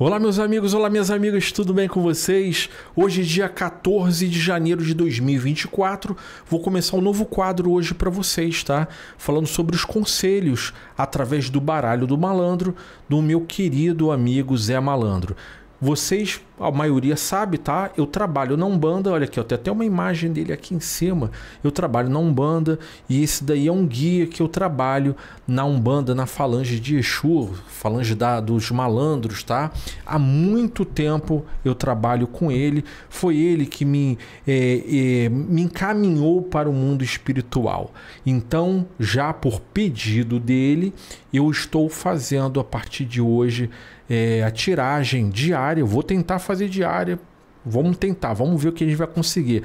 Olá, meus amigos, olá, minhas amigas, tudo bem com vocês? Hoje, é dia 14 de janeiro de 2024, vou começar um novo quadro hoje para vocês, tá? Falando sobre os conselhos através do baralho do malandro, do meu querido amigo Zé Malandro. Vocês a maioria sabe, tá? Eu trabalho na Umbanda, olha aqui, ó, tem até uma imagem dele aqui em cima. Eu trabalho na Umbanda e esse daí é um guia que eu trabalho na Umbanda, na falange de Exu, falange da, dos malandros, tá? Há muito tempo eu trabalho com ele, foi ele que me, é, é, me encaminhou para o mundo espiritual. Então, já por pedido dele, eu estou fazendo a partir de hoje é, a tiragem diária, eu vou tentar fazer diária. Vamos tentar, vamos ver o que a gente vai conseguir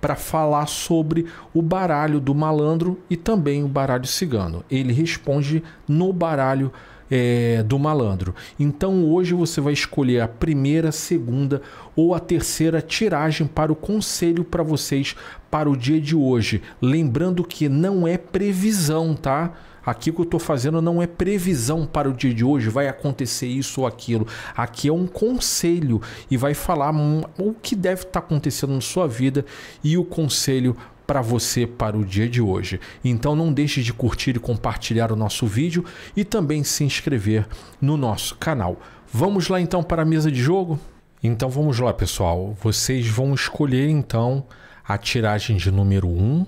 para falar sobre o baralho do malandro e também o baralho cigano. Ele responde no baralho é, do malandro. Então hoje você vai escolher a primeira, segunda ou a terceira tiragem para o conselho para vocês para o dia de hoje. Lembrando que não é previsão, tá? Aqui o que eu estou fazendo não é previsão para o dia de hoje, vai acontecer isso ou aquilo. Aqui é um conselho e vai falar o que deve estar tá acontecendo na sua vida e o conselho para você para o dia de hoje. Então não deixe de curtir e compartilhar o nosso vídeo e também se inscrever no nosso canal. Vamos lá então para a mesa de jogo? Então vamos lá, pessoal. Vocês vão escolher então a tiragem de número 1,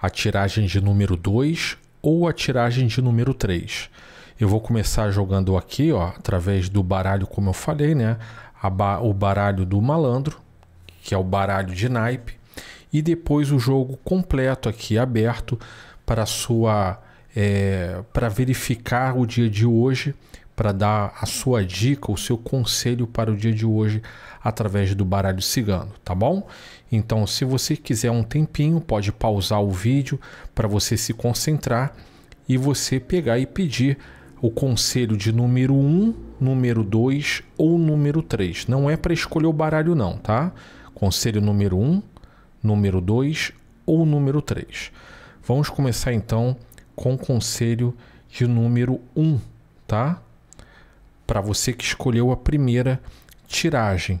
a tiragem de número 2 ou a tiragem de número 3. Eu vou começar jogando aqui, ó, através do baralho, como eu falei, né? Ba o baralho do malandro, que é o baralho de naipe, e depois o jogo completo aqui aberto para sua é, para verificar o dia de hoje, para dar a sua dica, o seu conselho para o dia de hoje através do baralho cigano, tá bom? Então, se você quiser um tempinho, pode pausar o vídeo para você se concentrar e você pegar e pedir o conselho de número 1, número 2 ou número 3. Não é para escolher o baralho não, tá? Conselho número 1, número 2 ou número 3. Vamos começar então com o conselho de número 1, tá? para você que escolheu a primeira tiragem.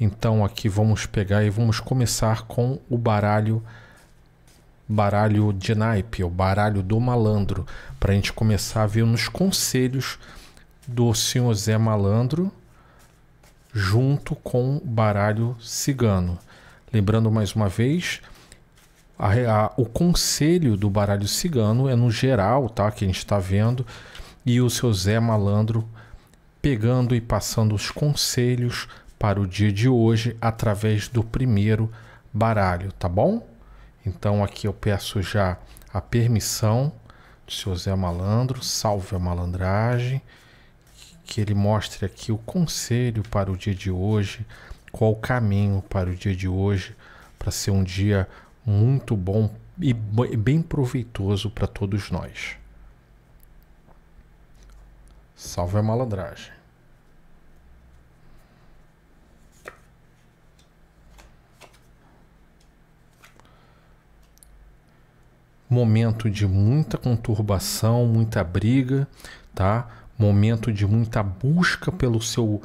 Então aqui vamos pegar e vamos começar com o baralho baralho de naipe, o baralho do malandro, para a gente começar a ver nos conselhos do senhor Zé Malandro junto com o baralho cigano. Lembrando mais uma vez, a, a, o conselho do baralho cigano é no geral, tá? Que a gente está vendo, e o seu Zé Malandro pegando e passando os conselhos para o dia de hoje através do primeiro baralho, tá bom? Então aqui eu peço já a permissão do seu Zé Malandro, salve a malandragem, que ele mostre aqui o conselho para o dia de hoje, qual o caminho para o dia de hoje, para ser um dia muito bom e bem proveitoso para todos nós. Salve a malandragem. Momento de muita conturbação, muita briga, tá? Momento de muita busca pelo seu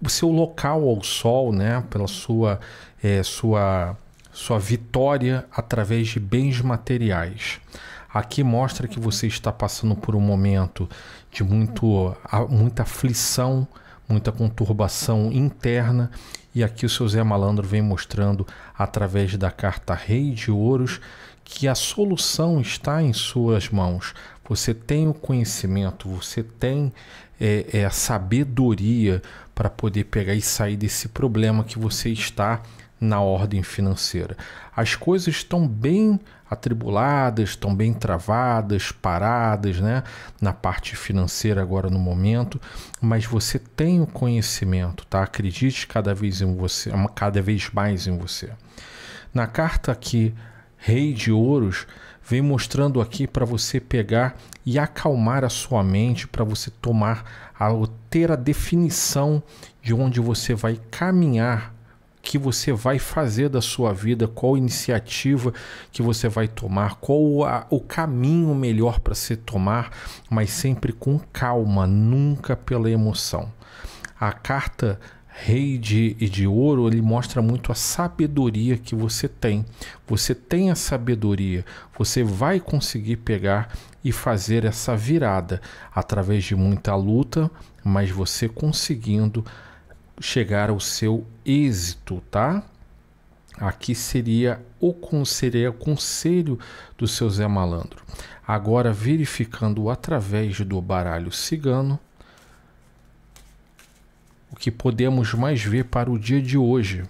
o seu local ao sol, né? Pela sua é, sua sua vitória através de bens materiais. Aqui mostra que você está passando por um momento de muito, muita aflição, muita conturbação interna. E aqui o seu Zé Malandro vem mostrando, através da carta Rei de Ouros, que a solução está em suas mãos. Você tem o conhecimento, você tem é, é a sabedoria para poder pegar e sair desse problema que você está na ordem financeira. As coisas estão bem atribuladas, estão bem travadas, paradas, né? Na parte financeira agora no momento, mas você tem o conhecimento, tá? Acredite cada vez em você, cada vez mais em você. Na carta aqui, Rei de Ouros, vem mostrando aqui para você pegar e acalmar a sua mente, para você tomar, a, ter a definição de onde você vai caminhar que você vai fazer da sua vida, qual iniciativa que você vai tomar, qual a, o caminho melhor para se tomar, mas sempre com calma, nunca pela emoção. A carta Rei de, de Ouro ele mostra muito a sabedoria que você tem. Você tem a sabedoria, você vai conseguir pegar e fazer essa virada através de muita luta, mas você conseguindo chegar ao seu êxito, tá? Aqui seria o conselho, é o conselho do seu Zé Malandro. Agora, verificando através do baralho cigano, o que podemos mais ver para o dia de hoje.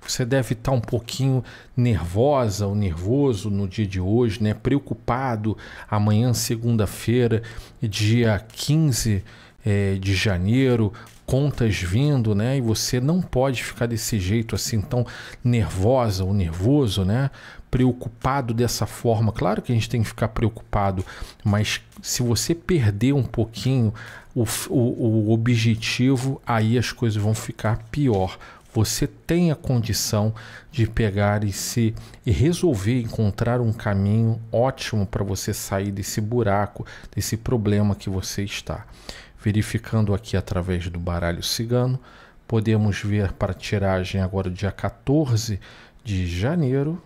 Você deve estar um pouquinho nervosa ou nervoso no dia de hoje, né? Preocupado. Amanhã, segunda-feira, dia 15 eh, de janeiro, contas vindo, né? E você não pode ficar desse jeito assim tão nervosa ou nervoso, né? Preocupado dessa forma. Claro que a gente tem que ficar preocupado, mas se você perder um pouquinho o, o, o objetivo, aí as coisas vão ficar pior você tem a condição de pegar e se e resolver encontrar um caminho ótimo para você sair desse buraco, desse problema que você está. Verificando aqui através do baralho cigano, podemos ver para tiragem agora dia 14 de janeiro.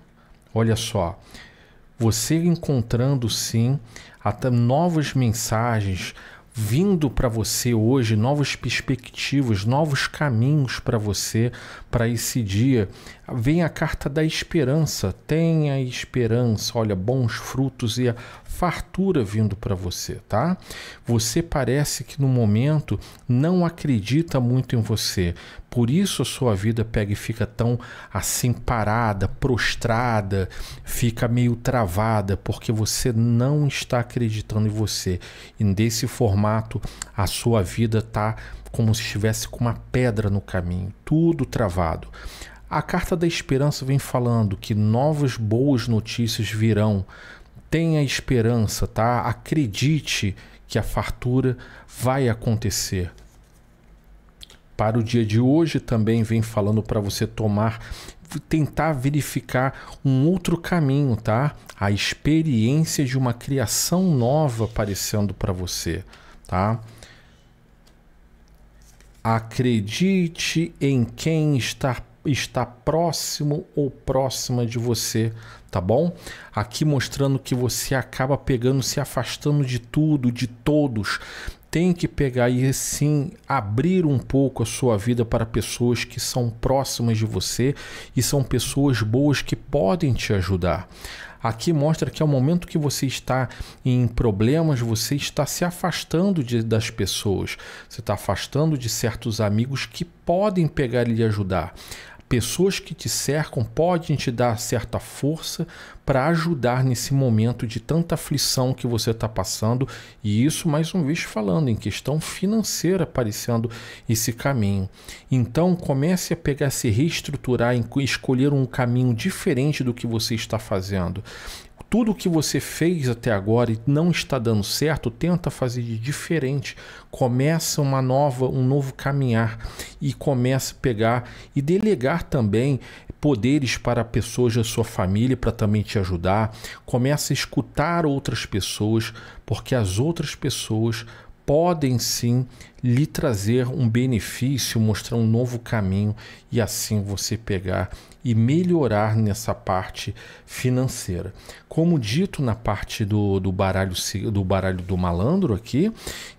Olha só, você encontrando sim até novas mensagens vindo para você hoje, novas perspectivas, novos caminhos para você para esse dia vem a carta da esperança. Tenha esperança, olha, bons frutos e a fartura vindo para você, tá? Você parece que no momento não acredita muito em você. Por isso a sua vida pega e fica tão assim parada, prostrada, fica meio travada, porque você não está acreditando em você. E desse formato a sua vida tá como se estivesse com uma pedra no caminho, tudo travado. A carta da esperança vem falando que novas boas notícias virão. Tenha esperança, tá? Acredite que a fartura vai acontecer. Para o dia de hoje também vem falando para você tomar tentar verificar um outro caminho, tá? A experiência de uma criação nova aparecendo para você, tá? Acredite em quem está está próximo ou próxima de você, tá bom? Aqui mostrando que você acaba pegando, se afastando de tudo, de todos. Tem que pegar e sim abrir um pouco a sua vida para pessoas que são próximas de você e são pessoas boas que podem te ajudar. Aqui mostra que é o momento que você está em problemas, você está se afastando de, das pessoas, você está afastando de certos amigos que podem pegar e lhe ajudar. Pessoas que te cercam podem te dar certa força para ajudar nesse momento de tanta aflição que você está passando, e isso, mais uma vez, falando em questão financeira, aparecendo esse caminho. Então, comece a pegar, se reestruturar, escolher um caminho diferente do que você está fazendo tudo que você fez até agora e não está dando certo, tenta fazer de diferente. Começa uma nova, um novo caminhar e começa a pegar e delegar também poderes para pessoas da sua família para também te ajudar. Começa a escutar outras pessoas, porque as outras pessoas podem sim lhe trazer um benefício, mostrar um novo caminho e assim você pegar e melhorar nessa parte financeira. Como dito na parte do, do, baralho, do baralho do malandro aqui,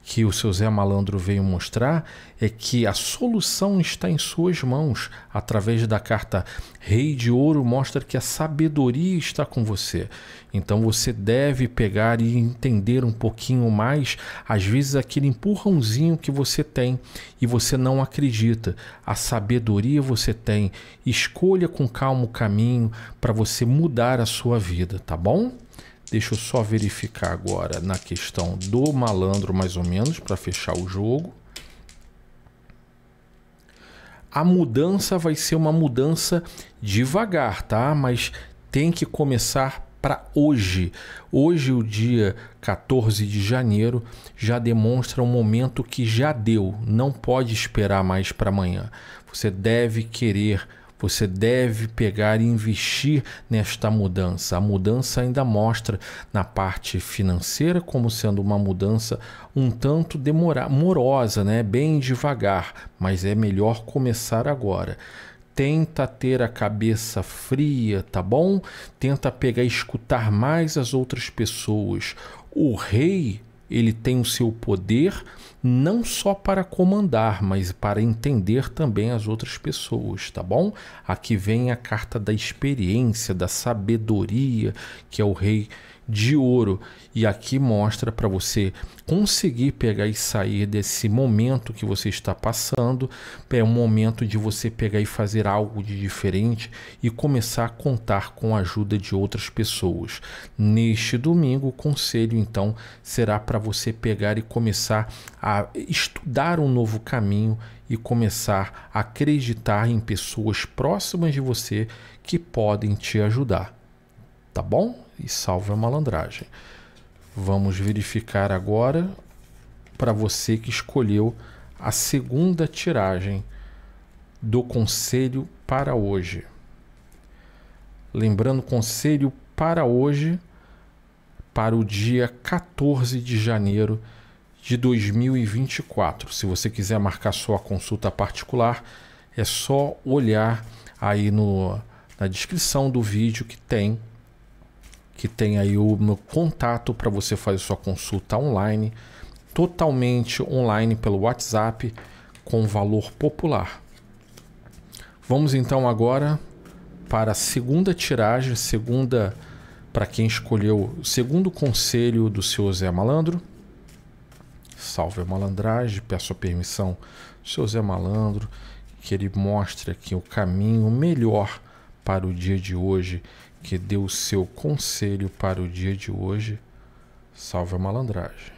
que o seu Zé Malandro veio mostrar, é que a solução está em suas mãos. Através da carta Rei de Ouro, mostra que a sabedoria está com você. Então você deve pegar e entender um pouquinho mais, às vezes, aquele empurrãozinho que você tem e você não acredita. A sabedoria você tem. Escolha com calma o caminho para você mudar a sua vida, tá bom? Deixa eu só verificar agora na questão do malandro, mais ou menos, para fechar o jogo. A mudança vai ser uma mudança devagar, tá? Mas tem que começar para hoje. Hoje, o dia 14 de janeiro, já demonstra um momento que já deu, não pode esperar mais para amanhã. Você deve querer, você deve pegar e investir nesta mudança. A mudança ainda mostra na parte financeira como sendo uma mudança um tanto demorada, morosa, né? bem devagar, mas é melhor começar agora. Tenta ter a cabeça fria, tá bom? Tenta pegar e escutar mais as outras pessoas. O rei, ele tem o seu poder não só para comandar, mas para entender também as outras pessoas, tá bom? Aqui vem a carta da experiência, da sabedoria, que é o rei de ouro. E aqui mostra para você conseguir pegar e sair desse momento que você está passando. É um momento de você pegar e fazer algo de diferente e começar a contar com a ajuda de outras pessoas. Neste domingo, o conselho então será para você pegar e começar a estudar um novo caminho e começar a acreditar em pessoas próximas de você que podem te ajudar tá bom? E salve a malandragem. Vamos verificar agora para você que escolheu a segunda tiragem do conselho para hoje. Lembrando, conselho para hoje, para o dia 14 de janeiro de 2024. Se você quiser marcar sua consulta particular, é só olhar aí no, na descrição do vídeo que tem que tem aí o meu contato para você fazer sua consulta online, totalmente online pelo WhatsApp, com valor popular. Vamos então agora para a segunda tiragem, segunda para quem escolheu o segundo conselho do seu Zé Malandro. Salve a malandragem, peço a permissão do seu Zé Malandro que ele mostre aqui o caminho melhor para o dia de hoje que deu o seu conselho para o dia de hoje. Salve a malandragem.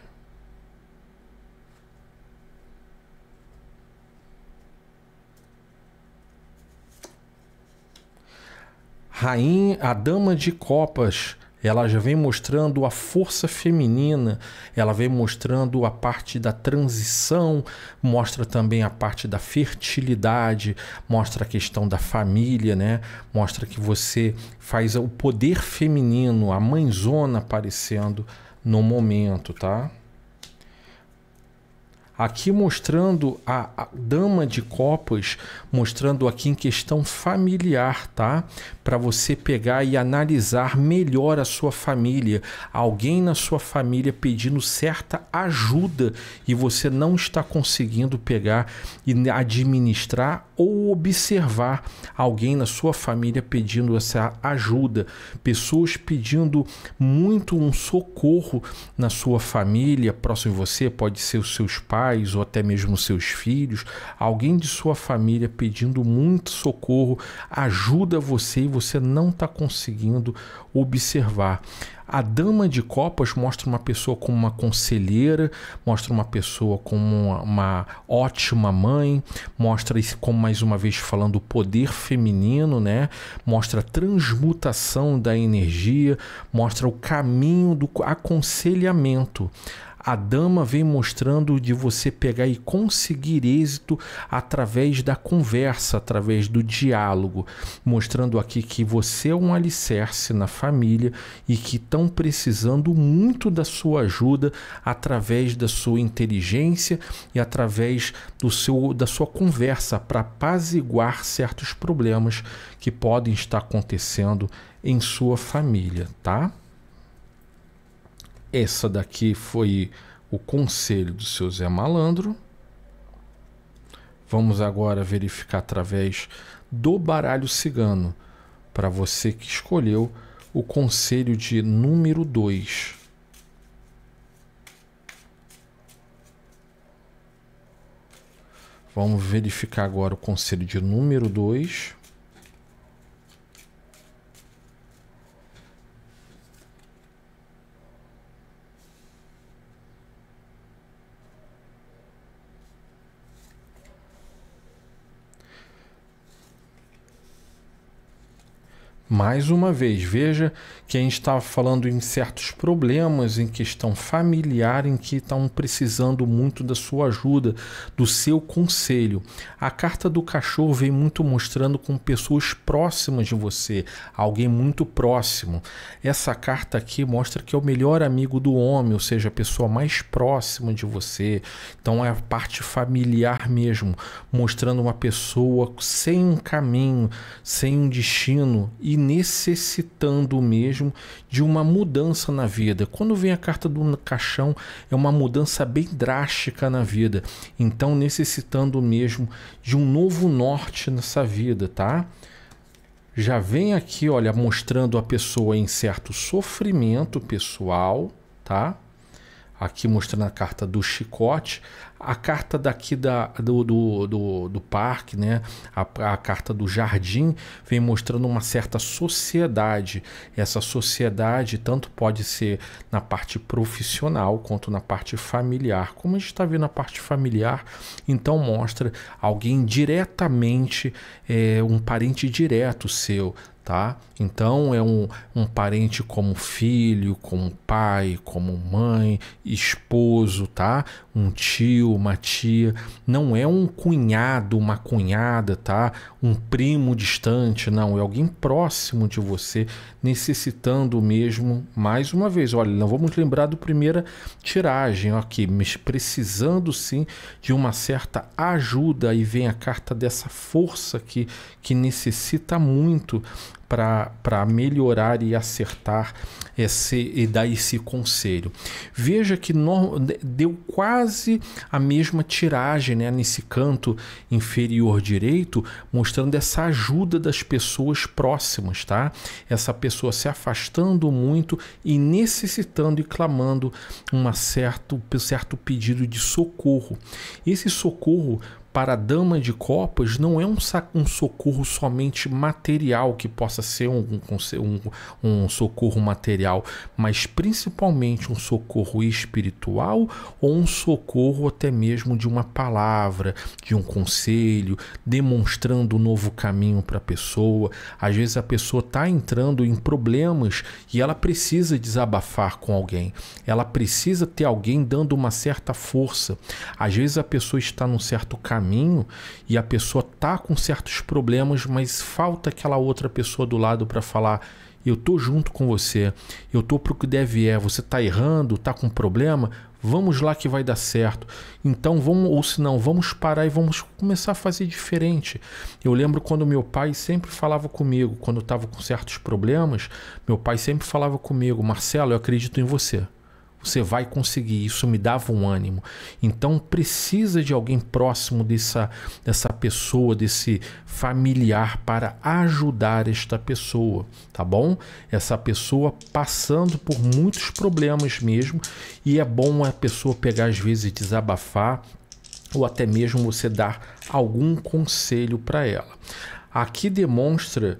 Rainha, a dama de copas ela já vem mostrando a força feminina, ela vem mostrando a parte da transição, mostra também a parte da fertilidade, mostra a questão da família, né? Mostra que você faz o poder feminino, a mãezona aparecendo no momento, tá? Aqui mostrando a, a dama de copas, mostrando aqui em questão familiar, tá? Para você pegar e analisar melhor a sua família. Alguém na sua família pedindo certa ajuda e você não está conseguindo pegar e administrar ou observar alguém na sua família pedindo essa ajuda, pessoas pedindo muito um socorro na sua família, próximo de você, pode ser os seus pais pais ou até mesmo seus filhos, alguém de sua família pedindo muito socorro, ajuda você e você não está conseguindo observar. A Dama de Copas mostra uma pessoa como uma conselheira, mostra uma pessoa como uma, uma ótima mãe, mostra isso como mais uma vez falando o poder feminino, né? Mostra a transmutação da energia, mostra o caminho do aconselhamento. A dama vem mostrando de você pegar e conseguir êxito através da conversa, através do diálogo, mostrando aqui que você é um alicerce na família e que estão precisando muito da sua ajuda através da sua inteligência e através do seu da sua conversa para apaziguar certos problemas que podem estar acontecendo em sua família, tá? Essa daqui foi o conselho do seu Zé Malandro. Vamos agora verificar através do baralho cigano para você que escolheu o conselho de número 2. Vamos verificar agora o conselho de número 2. Mais uma vez, veja que a gente está falando em certos problemas, em questão familiar, em que estão precisando muito da sua ajuda, do seu conselho. A carta do cachorro vem muito mostrando com pessoas próximas de você, alguém muito próximo. Essa carta aqui mostra que é o melhor amigo do homem, ou seja, a pessoa mais próxima de você. Então é a parte familiar mesmo, mostrando uma pessoa sem um caminho, sem um destino. E necessitando mesmo de uma mudança na vida. Quando vem a carta do caixão, é uma mudança bem drástica na vida. Então, necessitando mesmo de um novo norte nessa vida, tá? Já vem aqui, olha, mostrando a pessoa em certo sofrimento pessoal, tá? Aqui mostrando a carta do chicote, a carta daqui da, do, do, do, do parque, né? A, a, carta do jardim, vem mostrando uma certa sociedade. Essa sociedade tanto pode ser na parte profissional quanto na parte familiar. Como a gente está vendo a parte familiar, então mostra alguém diretamente, é, um parente direto seu, tá? Então é um, um parente como filho, como pai, como mãe, esposo, tá? Um tio, uma tia, não é um cunhado, uma cunhada, tá? Um primo distante, não, é alguém próximo de você necessitando mesmo, mais uma vez, olha, não vamos lembrar do primeira tiragem aqui, mas precisando sim de uma certa ajuda e vem a carta dessa força aqui que necessita muito para melhorar e acertar esse, e dar esse conselho. Veja que no, deu quase a mesma tiragem né, nesse canto inferior direito, mostrando essa ajuda das pessoas próximas, tá? Essa pessoa se afastando muito e necessitando e clamando um certo, um certo pedido de socorro. Esse socorro para a dama de copas não é um, um socorro somente material, que possa ser um, um, um, socorro material, mas principalmente um socorro espiritual ou um socorro até mesmo de uma palavra, de um conselho, demonstrando um novo caminho para a pessoa. Às vezes a pessoa está entrando em problemas e ela precisa desabafar com alguém, ela precisa ter alguém dando uma certa força. Às vezes a pessoa está num certo caminho caminho e a pessoa tá com certos problemas, mas falta aquela outra pessoa do lado para falar eu tô junto com você, eu tô pro que deve é, você tá errando, tá com problema, vamos lá que vai dar certo. Então vamos, ou se não, vamos parar e vamos começar a fazer diferente. Eu lembro quando meu pai sempre falava comigo, quando eu com certos problemas, meu pai sempre falava comigo, Marcelo, eu acredito em você. Você vai conseguir. Isso me dava um ânimo. Então precisa de alguém próximo dessa, dessa pessoa, desse familiar para ajudar esta pessoa, tá bom? Essa pessoa passando por muitos problemas mesmo e é bom a pessoa pegar às vezes e desabafar ou até mesmo você dar algum conselho para ela. Aqui demonstra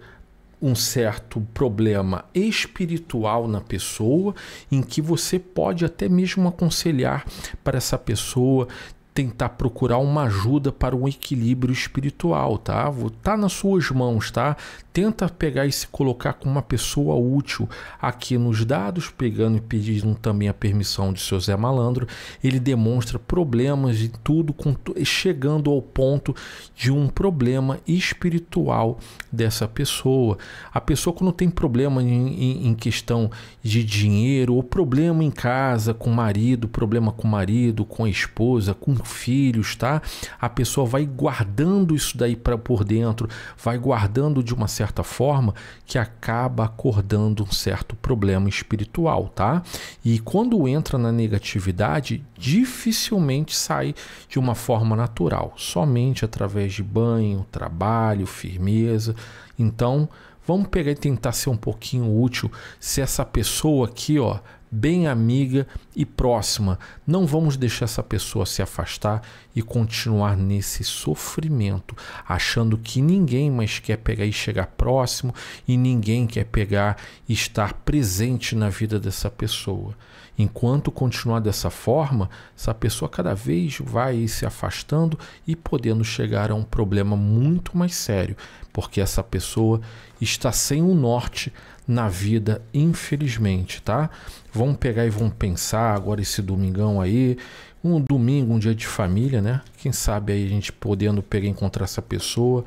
um certo problema espiritual na pessoa, em que você pode até mesmo aconselhar para essa pessoa tentar procurar uma ajuda para um equilíbrio espiritual, tá? Tá nas suas mãos, tá? Tenta pegar e se colocar como uma pessoa útil aqui nos dados, pegando e pedindo também a permissão de seu Zé Malandro. Ele demonstra problemas e tudo, com, chegando ao ponto de um problema espiritual dessa pessoa. A pessoa quando tem problema em, em, em questão de dinheiro, ou problema em casa com o marido, problema com o marido, com a esposa, com filhos, tá? A pessoa vai guardando isso daí para por dentro, vai guardando de uma certa forma que acaba acordando um certo problema espiritual, tá? E quando entra na negatividade, dificilmente sai de uma forma natural, somente através de banho, trabalho, firmeza. Então, Vamos pegar e tentar ser um pouquinho útil. Se essa pessoa aqui, ó, bem amiga e próxima. Não vamos deixar essa pessoa se afastar e continuar nesse sofrimento, achando que ninguém mais quer pegar e chegar próximo e ninguém quer pegar e estar presente na vida dessa pessoa. Enquanto continuar dessa forma, essa pessoa cada vez vai se afastando e podendo chegar a um problema muito mais sério, porque essa pessoa está sem o norte na vida, infelizmente, tá? Vamos pegar e vamos pensar agora esse domingão aí, um domingo, um dia de família, né? Quem sabe aí a gente podendo pegar encontrar essa pessoa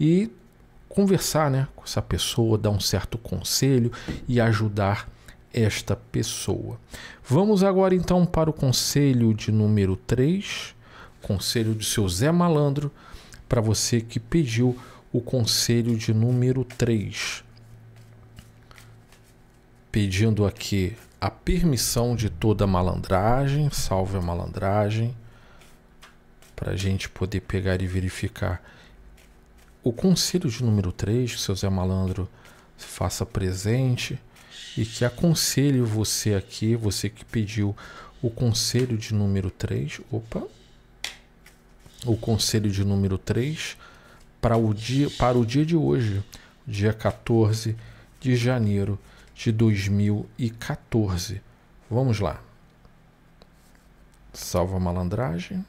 e conversar, né, com essa pessoa, dar um certo conselho e ajudar esta pessoa. Vamos agora então para o conselho de número 3, conselho do seu Zé Malandro, para você que pediu o conselho de número 3 pedindo aqui a permissão de toda malandragem, salve a malandragem, para a gente poder pegar e verificar. O conselho de número 3, que o seu Zé Malandro se faça presente e que aconselho você aqui, você que pediu o conselho de número 3, opa, o conselho de número 3 para o dia, para o dia de hoje, dia 14 de janeiro de 2014. Vamos lá. Salva malandragem.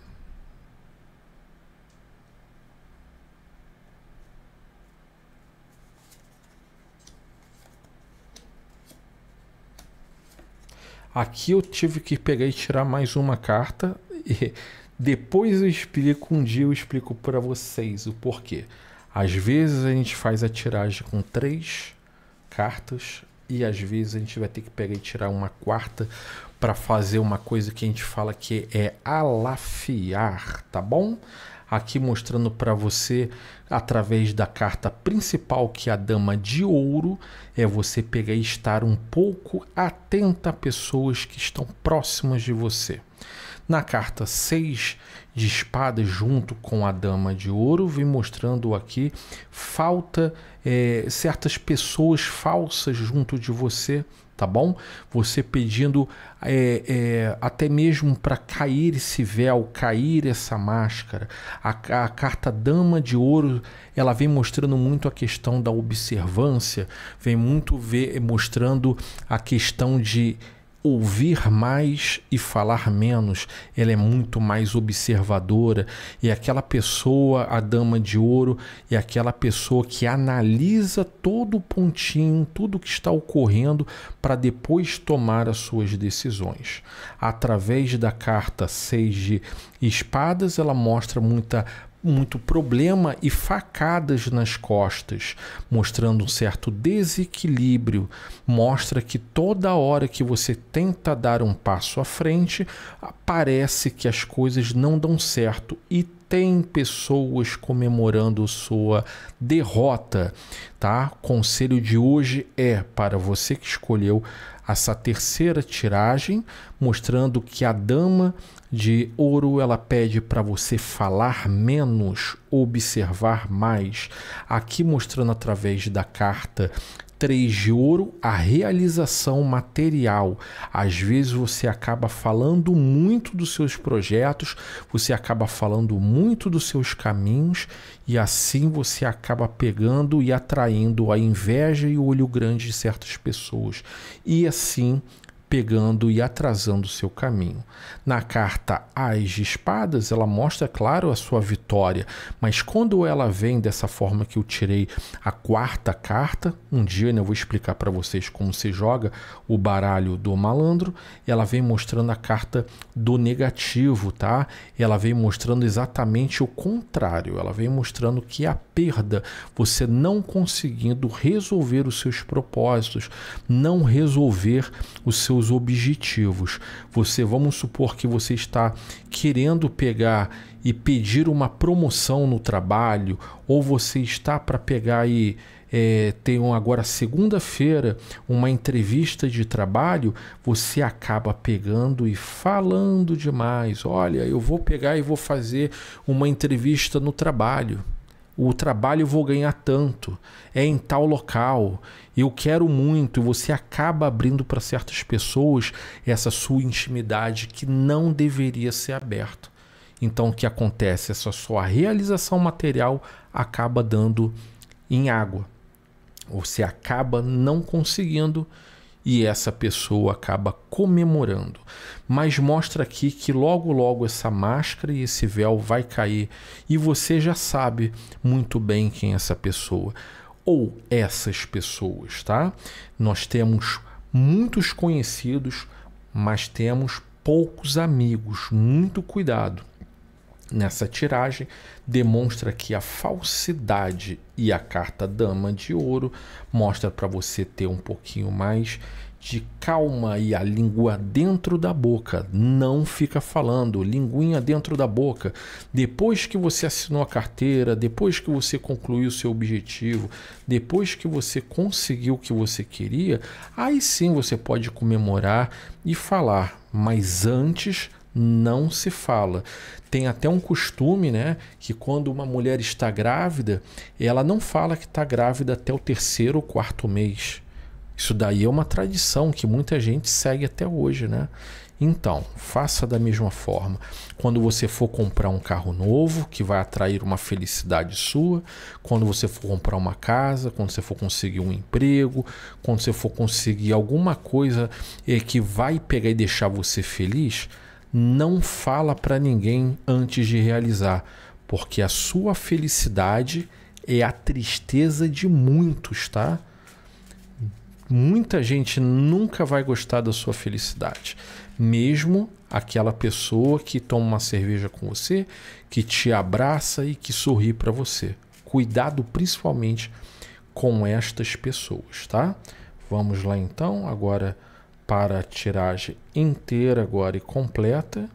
Aqui eu tive que pegar e tirar mais uma carta e depois eu explico, um dia eu explico para vocês o porquê. Às vezes a gente faz a tiragem com três cartas, e às vezes a gente vai ter que pegar e tirar uma quarta para fazer uma coisa que a gente fala que é alafiar, tá bom? Aqui mostrando para você através da carta principal que é a dama de ouro é você pegar e estar um pouco atenta a pessoas que estão próximas de você. Na carta 6 de espadas, junto com a dama de ouro, vem mostrando aqui falta é, certas pessoas falsas junto de você, tá bom? Você pedindo é, é, até mesmo para cair esse véu, cair essa máscara. A, a, carta Dama de Ouro, ela vem mostrando muito a questão da observância, vem muito ver, mostrando a questão de ouvir mais e falar menos. Ela é muito mais observadora e aquela pessoa, a dama de ouro, é aquela pessoa que analisa todo o pontinho, tudo o que está ocorrendo para depois tomar as suas decisões. Através da carta 6 de espadas, ela mostra muita muito problema e facadas nas costas, mostrando um certo desequilíbrio. Mostra que toda hora que você tenta dar um passo à frente, parece que as coisas não dão certo e tem pessoas comemorando sua derrota, tá? O conselho de hoje é para você que escolheu essa terceira tiragem, mostrando que a dama de ouro, ela pede para você falar menos, observar mais. Aqui mostrando através da carta 3 de ouro, a realização material. Às vezes você acaba falando muito dos seus projetos, você acaba falando muito dos seus caminhos e assim você acaba pegando e atraindo a inveja e o olho grande de certas pessoas. E assim pegando e atrasando seu caminho. Na carta As de Espadas, ela mostra, claro, a sua vitória, mas quando ela vem dessa forma que eu tirei a quarta carta, um dia né, eu vou explicar para vocês como se joga o baralho do malandro, ela vem mostrando a carta do negativo, tá? Ela vem mostrando exatamente o contrário, ela vem mostrando que a perda, você não conseguindo resolver os seus propósitos, não resolver os seus objetivos. Você, vamos supor que você está querendo pegar e pedir uma promoção no trabalho, ou você está para pegar e é, tem um, agora segunda-feira uma entrevista de trabalho, você acaba pegando e falando demais. Olha, eu vou pegar e vou fazer uma entrevista no trabalho o trabalho vou ganhar tanto, é em tal local, eu quero muito, você acaba abrindo para certas pessoas essa sua intimidade que não deveria ser aberta. Então o que acontece? Essa sua realização material acaba dando em água. Você acaba não conseguindo e essa pessoa acaba comemorando. Mas mostra aqui que logo logo essa máscara e esse véu vai cair e você já sabe muito bem quem é essa pessoa ou essas pessoas, tá? Nós temos muitos conhecidos, mas temos poucos amigos. Muito cuidado nessa tiragem demonstra que a falsidade e a carta dama de ouro mostra para você ter um pouquinho mais de calma e a língua dentro da boca, não fica falando, linguinha dentro da boca. Depois que você assinou a carteira, depois que você concluiu o seu objetivo, depois que você conseguiu o que você queria, aí sim você pode comemorar e falar, mas antes não se fala. Tem até um costume, né, que quando uma mulher está grávida, ela não fala que está grávida até o terceiro ou quarto mês. Isso daí é uma tradição que muita gente segue até hoje, né? Então, faça da mesma forma. Quando você for comprar um carro novo, que vai atrair uma felicidade sua, quando você for comprar uma casa, quando você for conseguir um emprego, quando você for conseguir alguma coisa eh, que vai pegar e deixar você feliz, não fala para ninguém antes de realizar, porque a sua felicidade é a tristeza de muitos, tá? Muita gente nunca vai gostar da sua felicidade, mesmo aquela pessoa que toma uma cerveja com você, que te abraça e que sorri para você. Cuidado principalmente com estas pessoas, tá? Vamos lá então, agora para a tiragem inteira agora e completa.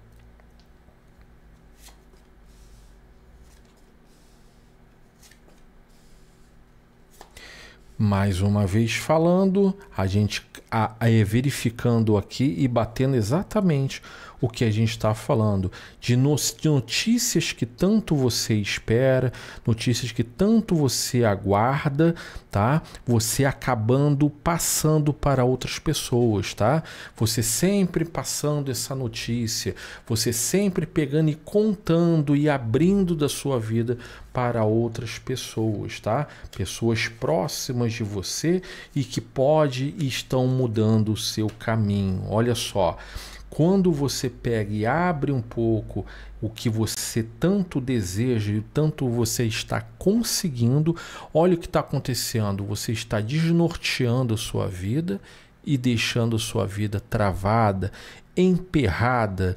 Mais uma vez falando, a gente a, a, verificando aqui e batendo exatamente o que a gente está falando, de, notícias que tanto você espera, notícias que tanto você aguarda, tá? Você acabando passando para outras pessoas, tá? Você sempre passando essa notícia, você sempre pegando e contando e abrindo da sua vida para outras pessoas, tá? Pessoas próximas de você e que pode e estão mudando o seu caminho. Olha só, quando você pega e abre um pouco o que você tanto deseja e tanto você está conseguindo, olha o que está acontecendo. Você está desnorteando a sua vida e deixando a sua vida travada, emperrada,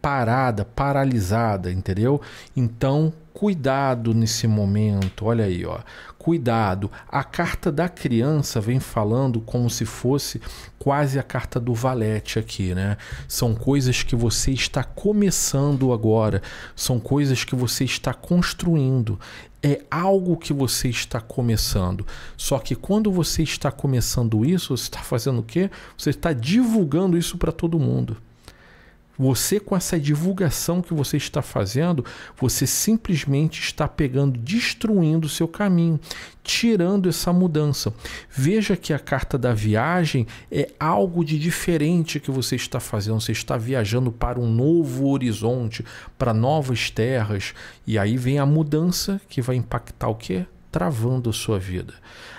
parada, paralisada, entendeu? Então, Cuidado nesse momento, olha aí, ó. Cuidado. A carta da criança vem falando como se fosse quase a carta do valete aqui, né? São coisas que você está começando agora, são coisas que você está construindo. É algo que você está começando. Só que quando você está começando isso, você está fazendo o quê? Você está divulgando isso para todo mundo. Você, com essa divulgação que você está fazendo, você simplesmente está pegando, destruindo o seu caminho, tirando essa mudança. Veja que a carta da viagem é algo de diferente que você está fazendo. Você está viajando para um novo horizonte, para novas terras. E aí vem a mudança que vai impactar o quê? travando a sua vida.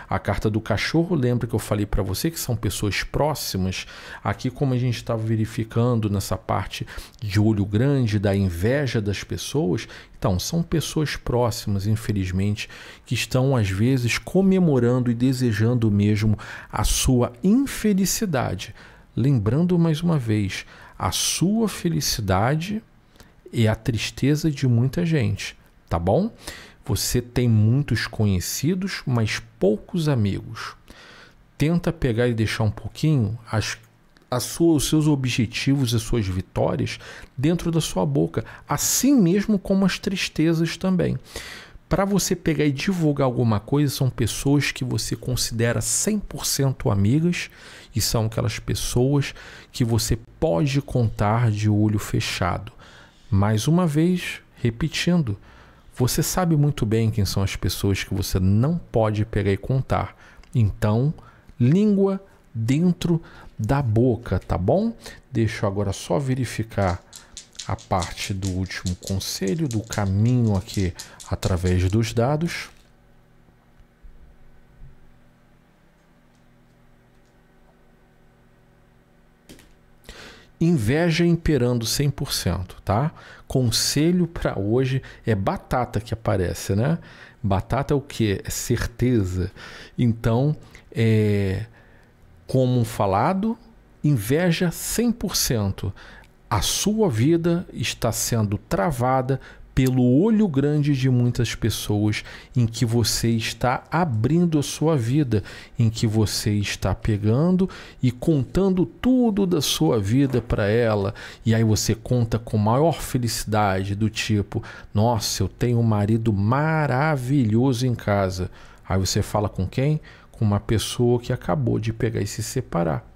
A carta do cachorro, lembra que eu falei para você que são pessoas próximas. Aqui, como a gente estava tá verificando nessa parte de olho grande, da inveja das pessoas, então são pessoas próximas, infelizmente, que estão às vezes comemorando e desejando mesmo a sua infelicidade. Lembrando mais uma vez, a sua felicidade é a tristeza de muita gente, tá bom? Você tem muitos conhecidos, mas poucos amigos. Tenta pegar e deixar um pouquinho as, as os seus objetivos e suas vitórias dentro da sua boca, assim mesmo como as tristezas também. Para você pegar e divulgar alguma coisa, são pessoas que você considera 100% amigas e são aquelas pessoas que você pode contar de olho fechado. Mais uma vez, repetindo, você sabe muito bem quem são as pessoas que você não pode pegar e contar. Então, língua dentro da boca, tá bom? Deixa eu agora só verificar a parte do último conselho, do caminho aqui através dos dados. Inveja imperando 100%, tá? Conselho para hoje é batata que aparece, né? Batata é o que? É certeza. Então, é como falado, inveja 100%. A sua vida está sendo travada pelo olho grande de muitas pessoas em que você está abrindo a sua vida, em que você está pegando e contando tudo da sua vida para ela, e aí você conta com maior felicidade do tipo: "Nossa, eu tenho um marido maravilhoso em casa". Aí você fala com quem? Com uma pessoa que acabou de pegar e se separar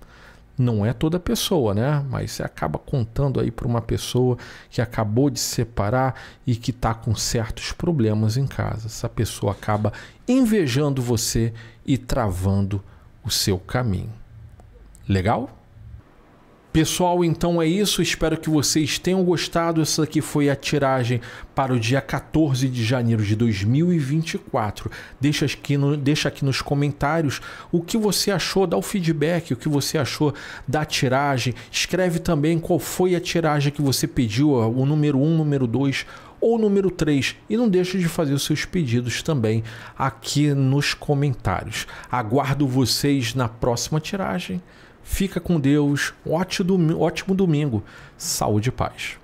não é toda pessoa, né? Mas você acaba contando aí para uma pessoa que acabou de se separar e que está com certos problemas em casa. Essa pessoa acaba invejando você e travando o seu caminho. Legal? Pessoal, então é isso. Espero que vocês tenham gostado. Essa aqui foi a tiragem para o dia 14 de janeiro de 2024. Deixa aqui, no, deixa aqui nos comentários o que você achou, dá o feedback, o que você achou da tiragem. Escreve também qual foi a tiragem que você pediu, o número 1, número 2 ou número 3 e não deixe de fazer os seus pedidos também aqui nos comentários. Aguardo vocês na próxima tiragem. Fica com Deus. Um ótimo, ótimo domingo. Saúde e paz.